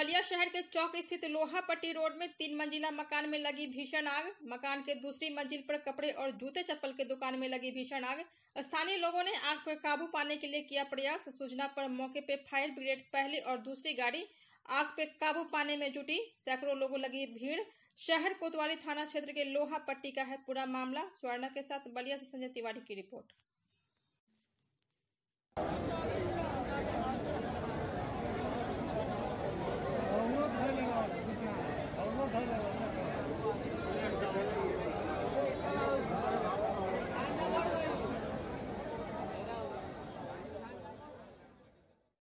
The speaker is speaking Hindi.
बलिया शहर के चौक स्थित लोहा पट्टी रोड में तीन मंजिला मकान में लगी भीषण आग मकान के दूसरी मंजिल पर कपड़े और जूते चप्पल के दुकान में लगी भीषण आग स्थानीय लोगों ने आग पर काबू पाने के लिए किया प्रयास सूचना पर मौके पर फायर ब्रिगेड पहली और दूसरी गाड़ी आग पे काबू पाने में जुटी सैकड़ों लोगों लगी भीड़ शहर कोतवाली थाना क्षेत्र के लोहा पट्टी का है पूरा मामला स्वर्णा के साथ बलिया से संजय तिवारी की रिपोर्ट